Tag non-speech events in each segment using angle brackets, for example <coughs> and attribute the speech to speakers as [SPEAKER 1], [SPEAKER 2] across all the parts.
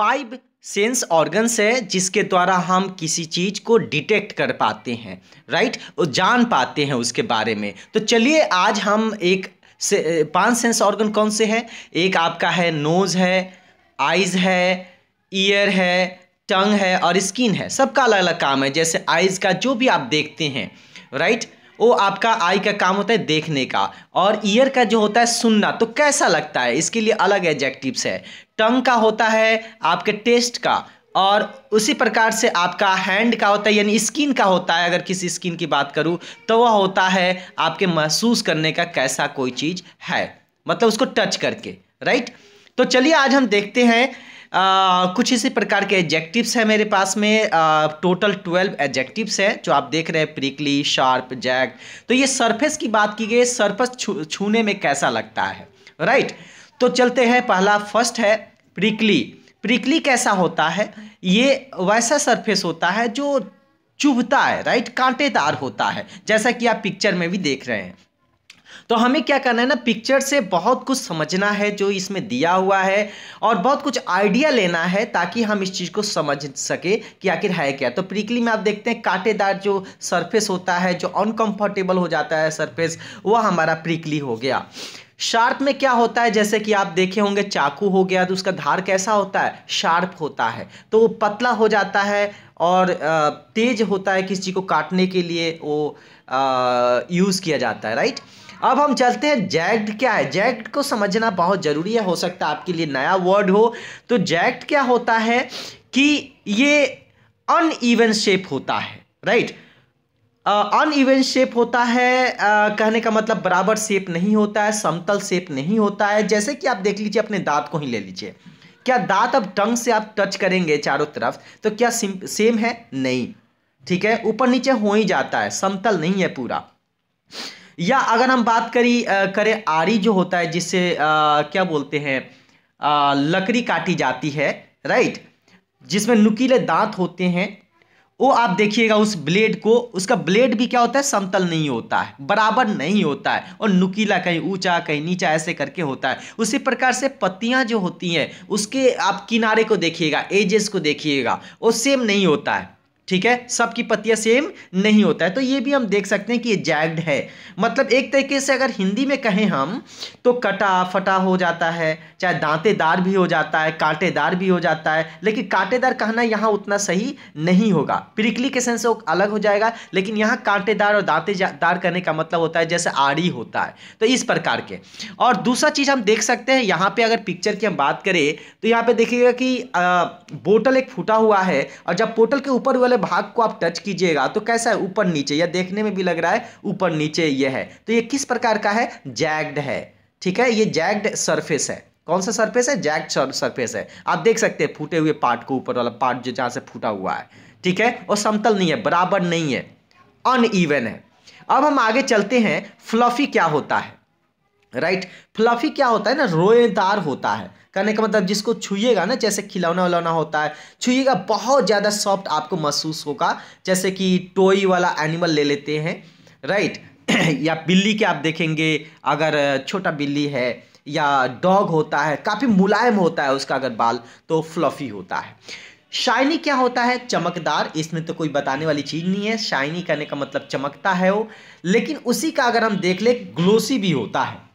[SPEAKER 1] Five sense organs है जिसके द्वारा हम किसी चीज़ को डिटेक्ट कर पाते हैं राइट जान पाते हैं उसके बारे में तो चलिए आज हम एक से पांच सेंस ऑर्गन कौन से हैं एक आपका है नोज़ है आइज़ है ईयर है टंग है और स्किन है सबका अलग अलग काम है जैसे आइज़ का जो भी आप देखते हैं राइट वो आपका आई का काम होता है देखने का और ईयर का जो होता है सुनना तो कैसा लगता है इसके लिए अलग एडजेक्टिव्स है टंग का होता है आपके टेस्ट का और उसी प्रकार से आपका हैंड का होता है यानी स्किन का होता है अगर किसी स्किन की बात करूँ तो वह होता है आपके महसूस करने का कैसा कोई चीज़ है मतलब उसको टच करके राइट तो चलिए आज हम देखते हैं कुछ इसी प्रकार के एडजेक्टिव्स हैं मेरे पास में आ, टोटल ट्वेल्व एडजेक्टिव्स हैं जो आप देख रहे हैं प्रिकली शार्प जैक तो ये सरफेस की बात की गई सरफेस छू, छूने में कैसा लगता है राइट तो चलते हैं पहला फर्स्ट है प्रिकली प्रिकली कैसा होता है ये वैसा सरफेस होता है जो चुभता है राइट कांटेदार होता है जैसा कि आप पिक्चर में भी देख रहे हैं तो हमें क्या करना है ना पिक्चर से बहुत कुछ समझना है जो इसमें दिया हुआ है और बहुत कुछ आइडिया लेना है ताकि हम इस चीज़ को समझ सके कि आखिर है क्या तो प्रिकली में आप देखते हैं कांटेदार जो सरफेस होता है जो अनकंफर्टेबल हो जाता है सरफेस वह हमारा प्रिकली हो गया शार्प में क्या होता है जैसे कि आप देखे होंगे चाकू हो गया तो उसका धार कैसा होता है शार्प होता है तो वो पतला हो जाता है और तेज होता है किसी को काटने के लिए वो यूज़ किया जाता है राइट अब हम चलते हैं जैक्ट क्या है जैक्ट को समझना बहुत ज़रूरी है हो सकता है आपके लिए नया वर्ड हो तो जैक्ट क्या होता है कि ये अनइवन शेप होता है राइट अन शेप होता है कहने का मतलब बराबर शेप नहीं होता है समतल शेप नहीं होता है जैसे कि आप देख लीजिए अपने दांत को ही ले लीजिए क्या दांत अब टंग से आप टच करेंगे चारों तरफ तो क्या सेम है नहीं ठीक है ऊपर नीचे हो ही जाता है समतल नहीं है पूरा या अगर हम बात करी आ, करें आरी जो होता है जिससे क्या बोलते हैं लकड़ी काटी जाती है राइट जिसमें नुकीले दांत होते हैं वो आप देखिएगा उस ब्लेड को उसका ब्लेड भी क्या होता है समतल नहीं होता है बराबर नहीं होता है और नुकीला कहीं ऊंचा कहीं नीचा ऐसे करके होता है उसी प्रकार से पत्तियां जो होती हैं उसके आप किनारे को देखिएगा एजेस को देखिएगा वो सेम नहीं होता है ठीक है सबकी पत्तियां सेम नहीं होता है तो ये भी हम देख सकते हैं कि ये जैग्ड है मतलब एक तरीके से अगर हिंदी में कहें हम तो कटा फटा हो जाता है चाहे दांतेदार भी हो जाता है कांटेदार भी हो जाता है लेकिन कांटेदार कहना यहाँ उतना सही नहीं होगा प्रिकली के सेंस से अलग हो जाएगा लेकिन यहाँ कांटेदार और दांतेदार करने का मतलब होता है जैसे आड़ी होता है तो इस प्रकार के और दूसरा चीज़ हम देख सकते हैं यहाँ पर अगर पिक्चर की हम बात करें तो यहाँ पर देखिएगा कि बोटल एक फूटा हुआ है और जब पोटल के ऊपर वाले वाले भाग को आप टच कीजिएगा तो कैसा है ऊपर नीचे या देखने में भी लग रहा है ऊपर नीचे ये है तो ये किस प्रकार का है जैग्ड है ठीक है ये जैग्ड सरफेस है कौन सा सरफेस है जैक्ट सरफेस है आप देख सकते हैं फूटे हुए पार्ट को ऊपर वाला पार्ट जो जहाँ से फूटा हुआ है ठीक है और समतल नहीं है बराबर नहीं है अन है अब हम आगे चलते हैं फ्लफी क्या होता है राइट फ्लफी क्या होता है ना रोएदार होता है कहने का मतलब जिसको छुइएगा ना जैसे खिलौना वलौना होता है छुइएगा बहुत ज़्यादा सॉफ्ट आपको महसूस होगा जैसे कि टोई वाला एनिमल ले लेते हैं राइट <clears throat> या बिल्ली के आप देखेंगे अगर छोटा बिल्ली है या डॉग होता है काफ़ी मुलायम होता है उसका अगर बाल तो फ्लफी होता है शाइनी क्या होता है चमकदार इसमें तो कोई बताने वाली चीज़ नहीं है शाइनी करने का मतलब चमकता है वो लेकिन उसी का अगर हम देख ले ग्लोसी भी होता है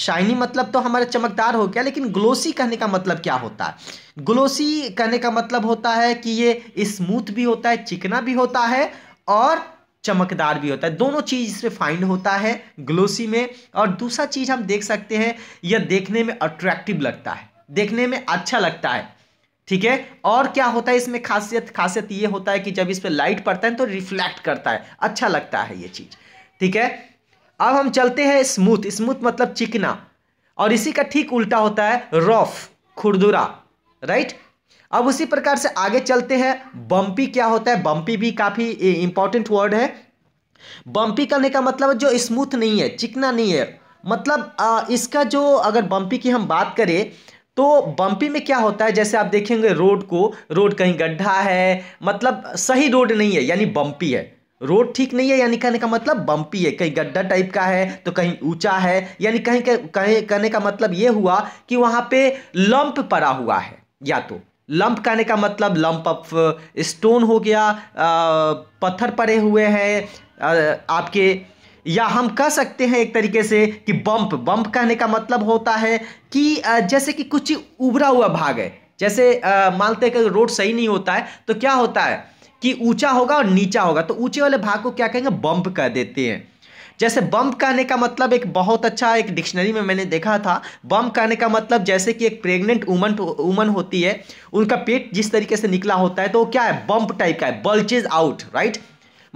[SPEAKER 1] शाइनी मतलब तो हमारा चमकदार हो गया लेकिन ग्लोसी कहने का मतलब क्या होता है ग्लोसी कहने का मतलब होता है कि ये स्मूथ भी होता है चिकना भी होता है और चमकदार भी होता है दोनों चीज़ इसमें फाइंड होता है ग्लोसी में और दूसरा चीज़ हम देख सकते हैं यह देखने में अट्रैक्टिव लगता है देखने में अच्छा लगता है ठीक है और क्या होता है इसमें खासियत खासियत ये होता है कि जब इस पर लाइट पड़ता है तो रिफ्लेक्ट करता है अच्छा लगता है ये चीज़ ठीक है अब हम चलते हैं स्मूथ स्मूथ मतलब चिकना और इसी का ठीक उल्टा होता है रॉफ खुरदुरा राइट अब उसी प्रकार से आगे चलते हैं बम्पी क्या होता है बम्पी भी काफ़ी इंपॉर्टेंट वर्ड है बम्पी करने का मतलब जो स्मूथ नहीं है चिकना नहीं है मतलब आ, इसका जो अगर बम्पी की हम बात करें तो बम्पी में क्या होता है जैसे आप देखेंगे रोड को रोड कहीं गड्ढा है मतलब सही रोड नहीं है यानी बम्पी है रोड ठीक नहीं है यानी कहने का मतलब बम्पी है कहीं गड्ढा टाइप का है तो कहीं ऊंचा है यानी कहीं कहीं कहने का मतलब ये हुआ कि वहाँ पे लंप पड़ा हुआ है या तो लंप कहने का मतलब लंप ऑफ स्टोन हो गया आ, पत्थर पड़े हुए हैं आपके या हम कह सकते हैं एक तरीके से कि बम्प बम्प कहने का मतलब होता है कि जैसे कि कुछ उभरा हुआ भाग है जैसे मानते हैं कि रोड सही नहीं होता है तो क्या होता है कि ऊंचा होगा और नीचा होगा तो ऊंचे वाले भाग को क्या कहेंगे बम्प कह देते हैं जैसे बम्प कहने का मतलब एक बहुत अच्छा एक डिक्शनरी में मैंने देखा था बम्प कहने का मतलब जैसे कि एक प्रेग्नेंट वूमन वूमन होती है उनका पेट जिस तरीके से निकला होता है तो क्या है बम्प टाइप का है बल्चेज आउट राइट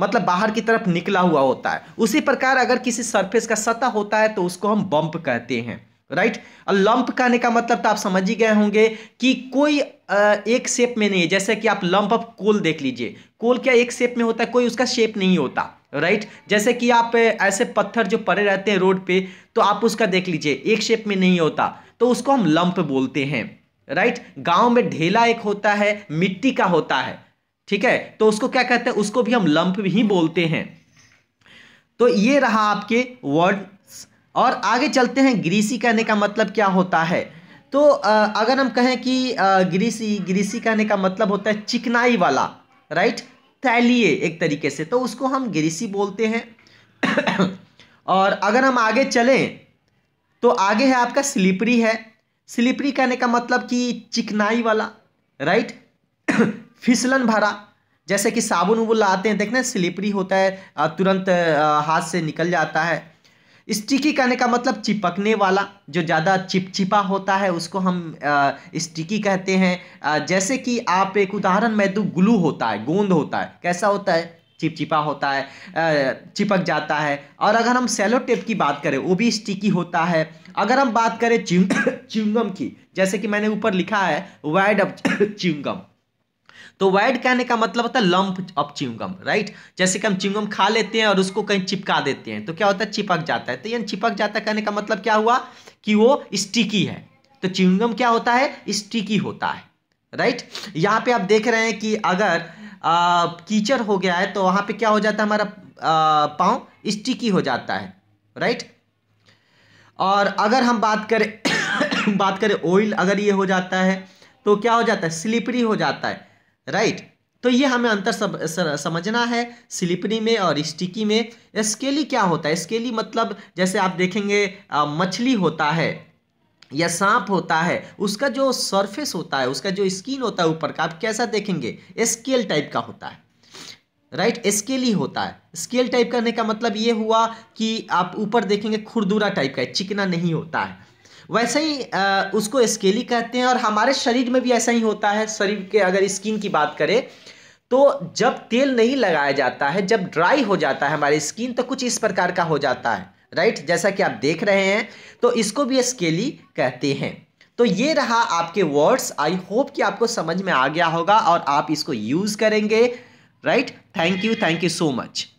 [SPEAKER 1] मतलब बाहर की तरफ निकला हुआ होता है उसी प्रकार अगर किसी सरफेस का सतह होता है तो उसको हम बम्प कहते हैं राइट लंप कहने का मतलब तो आप समझ ही गए होंगे कि कोई एक शेप में नहीं है जैसे कि आप लंप ऑफ कोल देख लीजिए कोल क्या एक शेप में होता है कोई उसका शेप नहीं होता राइट जैसे कि आप ऐसे पत्थर जो पड़े रहते हैं रोड पे तो आप उसका देख लीजिए एक शेप में नहीं होता तो उसको हम लंप बोलते हैं राइट गांव में ढेला एक होता है मिट्टी का होता है ठीक है तो उसको क्या कहते हैं उसको भी हम लंप ही बोलते हैं तो ये रहा आपके वर्ड और आगे चलते हैं ग्रीसी कहने का मतलब क्या होता है तो अगर हम कहें कि ग्रीसी ग्रीसी कहने का मतलब होता है चिकनाई वाला राइट तैलिए एक तरीके से तो उसको हम ग्रीसी बोलते हैं <coughs> और अगर हम आगे चलें तो आगे है आपका स्लिपरी है स्लिपरी कहने का मतलब कि चिकनाई वाला राइट <coughs> फिसलन भरा जैसे कि साबुन उबुल लाते हैं देखना स्लिपरी होता है तुरंत हाथ से निकल जाता है स्टिकी कहने का मतलब चिपकने वाला जो ज़्यादा चिपचिपा होता है उसको हम स्टिकी कहते हैं जैसे कि आप एक उदाहरण में दो ग्लू होता है गोंद होता है कैसा होता है चिपचिपा होता है चिपक जाता है और अगर हम सेलो टेप की बात करें वो भी स्टिकी होता है अगर हम बात करें चिंग <coughs> चिंगम की जैसे कि मैंने ऊपर लिखा है वाइड अप <coughs> चिंगम तो वाइड कहने का मतलब होता है लंप ऑफ चिंगम राइट जैसे कि हम चिंगम खा लेते हैं और उसको कहीं चिपका देते हैं तो क्या होता है चिपक जाता है तो यानी चिपक जाता कहने का मतलब क्या हुआ कि वो स्टिकी है तो चिंगम क्या होता है स्टिकी होता है राइट यहाँ पे आप देख रहे हैं कि अगर कीचर कीचड़ हो गया है तो वहाँ पे क्या हो जाता है हमारा पाँव स्टिकी हो जाता है राइट और अगर हम बात करें <coughs> बात करें ऑयल अगर ये हो जाता है तो क्या हो जाता है स्लिपरी हो जाता है राइट तो ये हमें अंतर सब, समझना है स्लिपरी में और स्टिकी में स्केली क्या होता है स्केली मतलब जैसे आप देखेंगे मछली होता है या सांप होता है उसका जो सरफेस होता है उसका जो स्किन होता है ऊपर का आप कैसा देखेंगे स्केल टाइप का होता है राइट right? स्केली होता है स्केल टाइप करने का मतलब ये हुआ कि आप ऊपर देखेंगे खुरदुरा टाइप का है चिकना नहीं होता है वैसे ही आ, उसको स्केली कहते हैं और हमारे शरीर में भी ऐसा ही होता है शरीर के अगर स्किन की बात करें तो जब तेल नहीं लगाया जाता है जब ड्राई हो जाता है हमारी स्किन तो कुछ इस प्रकार का हो जाता है राइट जैसा कि आप देख रहे हैं तो इसको भी स्केली कहते हैं तो ये रहा आपके वर्ड्स आई होप कि आपको समझ में आ गया होगा और आप इसको यूज़ करेंगे right thank you thank you so much